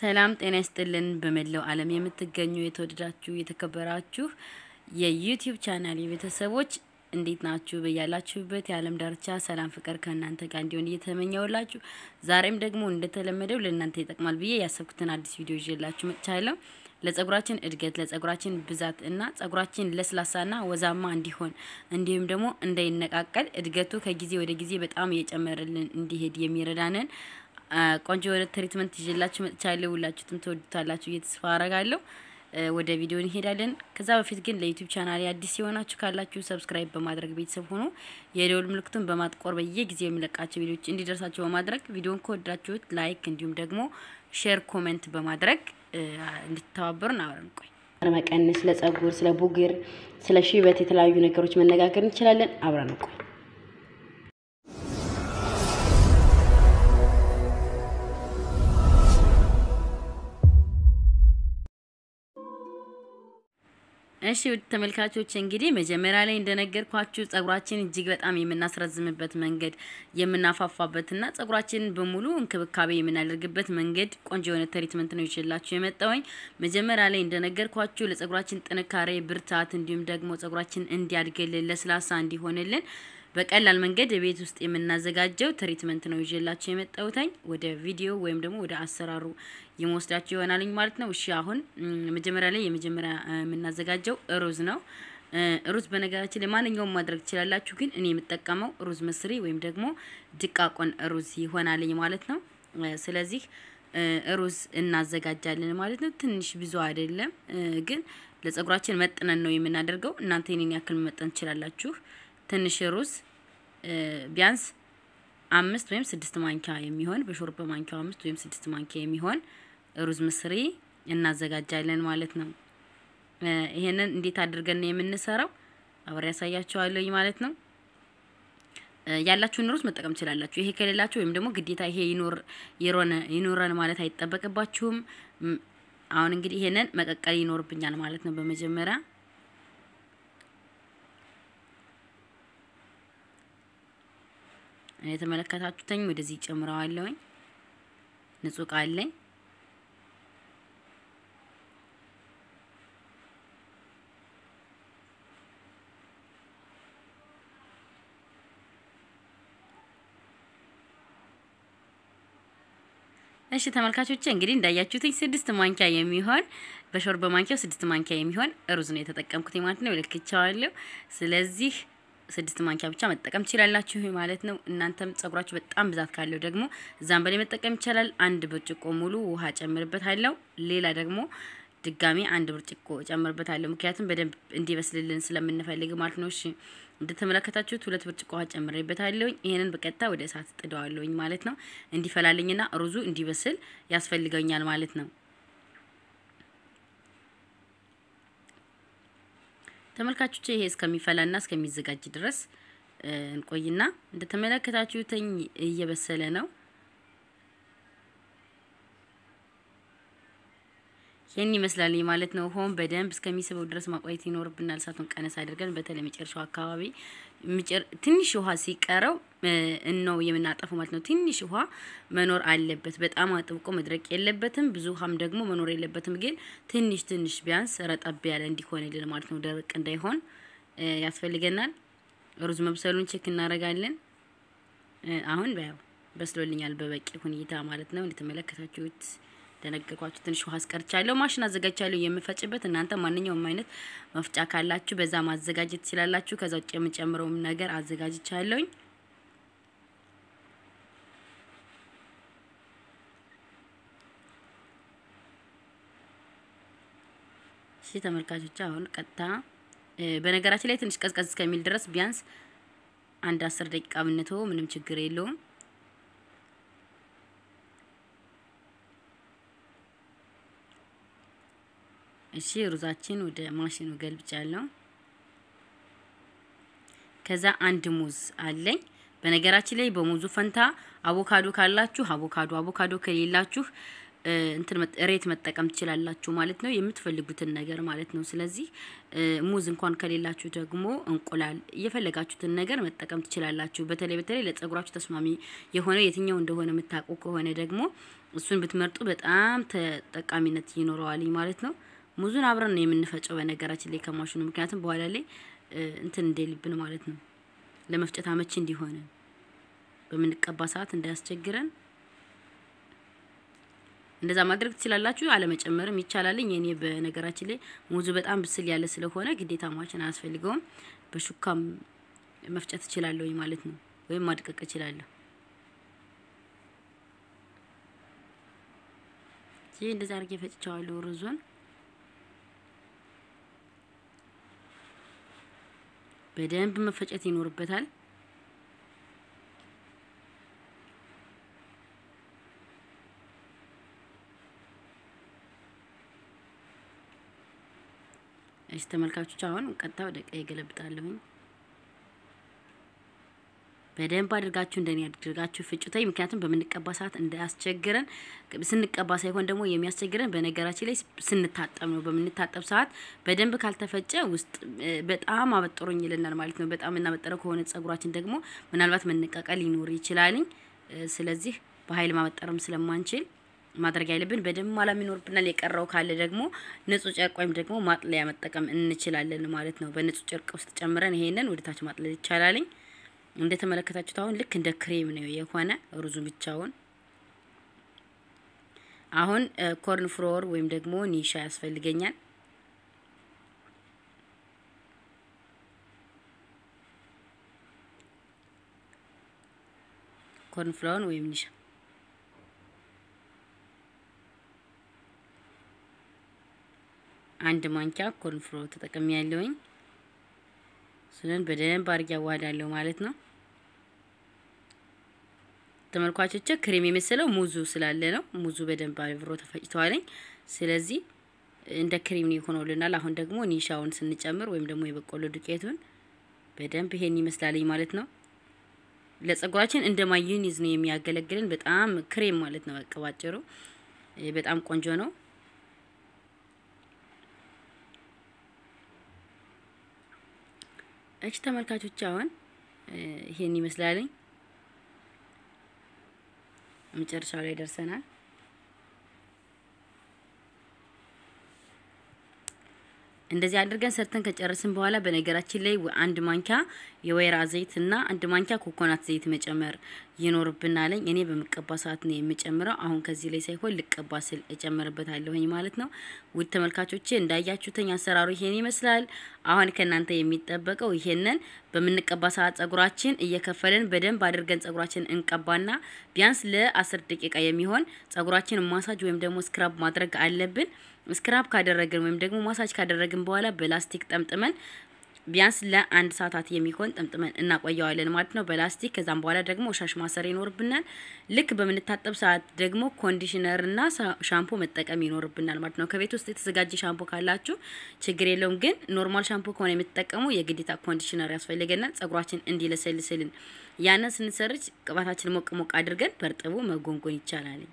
ሰላም ጤና ይስጥልን። በመላው ዓለም የምትገኙ የተወደዳችሁ የተከበራችሁ የዩቲዩብ ቻናል የቤተሰቦች እንዴት ናችሁ? በያላችሁበት የዓለም ዳርቻ ሰላም ፍቅር ከእናንተ ጋር እንዲሆን እየተመኘውላችሁ ዛሬም ደግሞ እንደተለመደው ለእናንተ ይጠቅማል ብዬ ያሰብኩትን አዲስ ቪዲዮ ይዤላችሁ መጥቻለሁ። ለጸጉራችን እድገት፣ ለጸጉራችን ብዛት እና ጸጉራችን ለስላሳና ወዛማ እንዲሆን እንዲሁም ደግሞ እንዳይነቃቀል እድገቱ ከጊዜ ወደ ጊዜ በጣም እየጨመረልን እንዲሄድ የሚረዳንን ቆንጆ የሆነ ትሪትመንት ይዤላችሁ መጥቻለሁ። ሁላችሁም ትወዱታላችሁ እየተስፋ አረጋለሁ። ወደ ቪዲዮ እንሄዳለን። ከዛ በፊት ግን ለዩቲዩብ ቻናል አዲስ የሆናችሁ ካላችሁ ሰብስክራይብ በማድረግ ቤተሰብ ሆኖ የደወል ምልክቱን በማጥቆር በየጊዜው የሚለቃቸው ቪዲዮዎች እንዲደርሳቸው በማድረግ ቪዲዮን ከወዳችሁት ላይክ፣ እንዲሁም ደግሞ ሼር፣ ኮሜንት በማድረግ እንድትተባበሩን አብረን ቆይ መቀነስ፣ ስለ ስለ ቡግር፣ ስለ ሽበት የተለያዩ ነገሮች መነጋገር እንችላለን። አብረን ቆይ እሺ ውድ ተመልካቾች እንግዲህ መጀመሪያ ላይ እንደነገርኳችሁ ጸጉራችን እጅግ በጣም የምናስረዝምበት መንገድ የምናፋፋበትና ጸጉራችን በሙሉ እንክብካቤ የምናደርግበት መንገድ ቆንጆ የሆነ ትሪትመንት ነው ይችላችሁ የመጣወኝ። መጀመሪያ ላይ እንደነገርኳችሁ ለጸጉራችን ጥንካሬ፣ ብርታት እንዲሁም ደግሞ ጸጉራችን እንዲያድግልን ለስላሳ እንዲሆንልን በቀላል መንገድ ቤት ውስጥ የምናዘጋጀው ትሪትመንት ነው ይዤላችሁ የመጣሁትኝ። ወደ ቪዲዮ ወይም ደግሞ ወደ አሰራሩ የመወስዳችሁ ይሆናልኝ ማለት ነው። እሺ አሁን መጀመሪያ ላይ የመጀመሪያ የምናዘጋጀው ሩዝ ነው። ሩዝ በነገራችን ላይ ማንኛውም ማድረግ ትችላላችሁ፣ ግን እኔ የምጠቀመው ሩዝ መስሪ ወይም ደግሞ ድቃቆን ሩዝ ይሆናልኝ ማለት ነው። ስለዚህ ሩዝ እናዘጋጃለን ማለት ነው። ትንሽ ብዙ አይደለም፣ ግን ለጸጉራችን መጥነን ነው የምናደርገው። እናንተ ይህንን ያክል መጠን ትችላላችሁ። ትንሽ ሩዝ ቢያንስ አምስት ወይም ስድስት ማንኪያ የሚሆን በሾርባ ማንኪያ አምስት ወይም ስድስት ማንኪያ የሚሆን ሩዝ ምስሪ እናዘጋጃለን ማለት ነው። ይሄንን እንዴት አድርገን ነው የምንሰራው? አብሬ ያሳያችኋለሁ ማለት ነው። ያላችሁን ሩዝ መጠቀም ትችላላችሁ። ይሄ ከሌላችሁ ወይም ደግሞ ግዴታ ይሄ ይኖር ይኖረን ማለት አይጠበቅባችሁም። አሁን እንግዲህ ይሄንን መቀቀል ይኖርብኛል ማለት ነው በመጀመሪያ የተመለከታችሁትኝ ወደዚህ ጨምረዋለሁኝ። ንጹህ ዕቃ እሺ ተመልካቾቼ እንግዲህ እንዳያችሁትኝ ስድስት ማንኪያ የሚሆን በሾርባ ማንኪያው ስድስት ማንኪያ የሚሆን ሩዝ ነው የተጠቀምኩት ማለት ነው። ልክቻዋለሁ። ስለዚህ ስድስት ማንኪያ ብቻ መጠቀም ትችላላችሁ ማለት ነው። እናንተም ጸጉራችሁ በጣም ብዛት ካለው ደግሞ እዛም በላይ መጠቀም ይቻላል። አንድ ብርጭቆ ሙሉ ውሃ ጨምርበታለሁ። ሌላ ደግሞ ድጋሚ አንድ ብርጭቆ ጨምርበታለሁ። ምክንያቱም በደንብ እንዲበስልልን ስለምንፈልግ ማለት ነው። እሺ እንደተመለከታችሁት ሁለት ብርጭቆ ውሃ ጨምሬበታለሁ። ይሄንን በቀጥታ ወደ እሳት ጥደዋለሁኝ ማለት ነው። እንዲፈላልኝና ሩዙ እንዲበስል ያስፈልገኛል ማለት ነው። ተመልካቾች ይሄ እስከሚፈላና እስከሚዘጋጅ ድረስ እንቆይና እንደተመለከታችሁትኝ እየበሰለ ነው። ይህን ይመስላል ማለት ነው። ሆን በደንብ እስከሚስበው ድረስ ማቆየት ይኖርብናል። እሳቱን ቀነስ አድርገን በተለይ መጨረሻው አካባቢ ትንሽ ውሃ ሲቀረው ነው የምናጠፈው ማለት ነው። ትንሽ ውሃ መኖር አለበት። በጣም አጥብቆ መድረቅ የለበትም፣ ብዙ ውሃም ደግሞ መኖር የለበትም። ግን ትንሽ ትንሽ ቢያንስ ረጠብ ያለ እንዲሆንልን ማለት ነው። ደረቅ እንዳይሆን ያስፈልገናል። ሩዝ መብሰሉን ቼክ እናደርጋለን። አሁን በያው በስሎልኛል በበቂ ሁኔታ ማለት ነው። እንደተመለከታችሁት እንደነገርኳችሁ ትንሽ ውሃ አስቀርቻለሁ። ማሽን አዘጋጅቻለሁ የምፈጭበት። እናንተ ማንኛውም አይነት መፍጫ ካላችሁ በዛ ማዘጋጀት ትችላላችሁ። ከዛ ውጭ የምጨምረውም ነገር አዘጋጅቻለሁኝ። እሺ ተመልካቾች አሁን ቀጥታ በነገራችን ላይ ትንሽ ቀዝቀዝ እስከሚል ድረስ ቢያንስ አንድ አስር ደቂቃ ብንተው ምንም ችግር የለውም። እሺ ሩዛችን ወደ ማሽኑ ገልብጫለሁ። ከዛ አንድ ሙዝ አለኝ። በነገራችን ላይ በሙዙ ፈንታ አቮካዶ ካላችሁ አቮካዶ፣ አቮካዶ ከሌላችሁ እንትን ሬት መጠቀም ትችላላችሁ ማለት ነው፣ የምትፈልጉትን ነገር ማለት ነው። ስለዚህ ሙዝ እንኳን ከሌላችሁ ደግሞ እንቁላል፣ እየፈለጋችሁትን ነገር መጠቀም ትችላላችሁ። በተለይ በተለይ ለጸጉራችሁ ተስማሚ የሆነ የትኛው እንደሆነ የምታውቁ ከሆነ ደግሞ እሱን ብትመርጡ በጣም ተጠቃሚነት ይኖረዋል ማለት ነው። ሙዙን አብረን ነው የምንፈጨው በነገራችን ላይ ከማሽኑ ምክንያቱም በኋላ ላይ እንትን እንደልብን ማለት ነው ለመፍጨት አመቺ እንዲሆን በምንቀባ ሰዓት እንዳያስቸግረን እንደዛ ማድረግ ትችላላችሁ። አለመጨመርም ይቻላልኝ እኔ በነገራችን ላይ ሙዙ በጣም ብስል ያለ ስለሆነ ግዴታ ማሽን አያስፈልገውም። በሹካም መፍጨት እችላለሁ ማለት ነው፣ ወይም ማድቀቅ እችላለሁ። ይህ እንደዛ አድርጌ ፈጭቸዋለሁ ሩዙን። በደንብ መፈጨት ይኖርበታል። እሺ ተመልካቾች፣ አሁን ቀጥታ ወደ ቀይ ገለብጣለሁኝ። በደንብ አድርጋችሁ እንደኔ ፍጩታይ። ምክንያቱም በምንቀባ ሰዓት እንዳያስቸግረን ስንቀባ ሳይሆን ደግሞ የሚያስቸግረን በነገራችን ላይ ስንታጠብ ነው። በምንታጠብ ሰዓት በደንብ ካልተፈጨ ውስጥ በጣም አበጠሮኝ ይልናል ማለት ነው። በጣም እናበጠረው ከሆነ ጸጉራችን ደግሞ ምናልባት መነቃቀል ሊኖር ይችላልኝ። ስለዚህ በኃይል ማበጠርም ስለማንችል ማድረግ ያለብን በደንብ ማላም ይኖርብናል። የቀረው ካለ ደግሞ ንጹህ ጨርቅ ወይም ደግሞ ማጥለያ መጠቀም እንችላለን ማለት ነው። በንጹህ ጨርቅ ውስጥ ጨምረን ይሄንን ወደታች ማጥለል ይቻላልኝ። እንደተመለከታችሁት አሁን ልክ እንደ ክሬም ነው የሆነ ሩዙ ብቻውን። አሁን ኮርን ፍሮር ወይም ደግሞ ኒሻ ያስፈልገኛል። ኮርን ፍሮር ወይም ኒሻ አንድ ማንኪያ ኮርን ፍሮር ተጠቅሜ ያለውኝ። ስለን በደንብ አድርጌ አዋህዳለሁ ማለት ነው። ተመልኳቾቼ ክሬም የመሰለው ሙዙ ስላለ ነው። ሙዙ በደንብ አብሮ ተፈጭተዋለኝ። ስለዚህ እንደ ክሬም ነው የሆነውልናል። አሁን ደግሞ ኒሻውን ስንጨምር ወይም ደግሞ የበቆሎ ዱቄቱን በደንብ ይሄን ይመስላልኝ ማለት ነው። ለጸጉራችን እንደ ማዩኒዝ ነው የሚያገለግልን። በጣም ክሬም ማለት ነው። በቃ ባጭሩ በጣም ቆንጆ ነው። እች ተመልካቾች አሁን ይሄን ይመስላልኝ። መጨረሻው ላይ ደርሰናል። እንደዚህ አድርገን ሰርተን ከጨረስን በኋላ በነገራችን ላይ አንድ ማንኪያ የወይራ ዘይት እና አንድ ማንኪያ ኮኮናት ዘይት መጨመር ይኖርብናለኝ። እኔ በምቀባ ሰዓት ነው የምጨምረው። አሁን ከዚህ ላይ ሳይሆን ልቀባ ስል እጨምርበታለሁኝ ማለት ነው። ውድ ተመልካቾቼ እንዳያችሁትኝ አሰራሩ ይሄን ይመስላል። አሁን ከእናንተ የሚጠበቀው ይሄንን በምንቀባ ሰዓት ጸጉራችን እየከፈልን በደንብ አድርገን ጸጉራችን እንቀባና ቢያንስ ለአስር ደቂቃ የሚሆን ጸጉራችን ማሳጅ ወይም ደግሞ ስክራብ ማድረግ አለብን። ስክራብ ካደረግን ወይም ደግሞ ማሳጅ ካደረግን በኋላ በላስቲክ ጠምጥመን ቢያንስ ለአንድ ሰዓታት የሚሆን ጥምጥመን እናቆየዋለን ማለት ነው በላስቲክ። ከዛም በኋላ ደግሞ ሻሽ ማሰር ይኖርብናል። ልክ በምንታጠብ ሰዓት ደግሞ ኮንዲሽነርና ሻምፖ መጠቀም ይኖርብናል ማለት ነው። ከቤት ውስጥ የተዘጋጀ ሻምፖ ካላችሁ ችግር የለውም። ግን ኖርማል ሻምፖ ከሆነ የምትጠቀሙ የግዴታ ኮንዲሽነር ያስፈልገናል ጸጉራችን እንዲለሰልስልን። ያንን ስንሰርች ቅባታችን ሞቅ ሞቅ አድርገን በርጥቡ መጎንጎን ይቻላል።